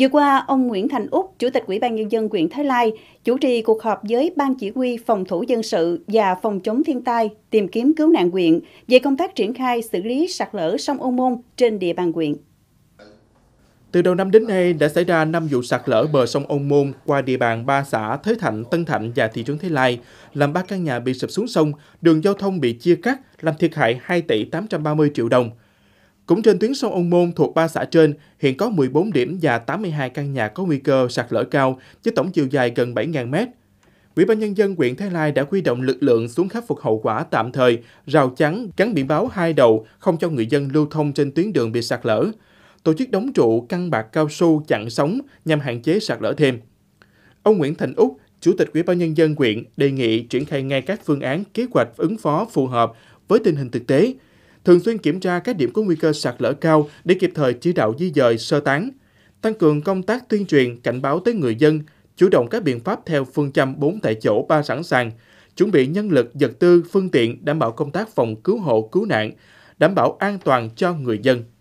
Vừa qua, ông Nguyễn Thành Úc, Chủ tịch Ủy ban Nhân dân huyện Thái Lai, chủ trì cuộc họp với Ban Chỉ huy Phòng thủ dân sự và Phòng chống thiên tai, tìm kiếm cứu nạn huyện về công tác triển khai xử lý sạt lở sông Ô Môn trên địa bàn huyện. Từ đầu năm đến nay đã xảy ra 5 vụ sạt lở bờ sông Âu Môn qua địa bàn ba xã Thới Thạnh, Tân Thạnh và thị trấn Thái Lai, làm ba căn nhà bị sụp xuống sông, đường giao thông bị chia cắt, làm thiệt hại 2 tỷ 830 triệu đồng – cũng trên tuyến sông Ông Môn thuộc ba xã trên, hiện có 14 điểm và 82 căn nhà có nguy cơ sạt lở cao, với tổng chiều dài gần 7.000 mét. Ủy ban nhân dân huyện Thái Lai đã huy động lực lượng xuống khắc phục hậu quả tạm thời, rào chắn, gắn biển báo hai đầu không cho người dân lưu thông trên tuyến đường bị sạt lở, tổ chức đóng trụ căn bạc cao su chặn sóng nhằm hạn chế sạt lở thêm. Ông Nguyễn Thành Úc, Chủ tịch Ủy ban nhân dân huyện đề nghị triển khai ngay các phương án kế hoạch ứng phó phù hợp với tình hình thực tế, thường xuyên kiểm tra các điểm có nguy cơ sạt lở cao để kịp thời chỉ đạo di dời sơ tán, tăng cường công tác tuyên truyền cảnh báo tới người dân, chủ động các biện pháp theo phương châm 4 tại chỗ 3 sẵn sàng, chuẩn bị nhân lực, vật tư, phương tiện đảm bảo công tác phòng cứu hộ, cứu nạn, đảm bảo an toàn cho người dân.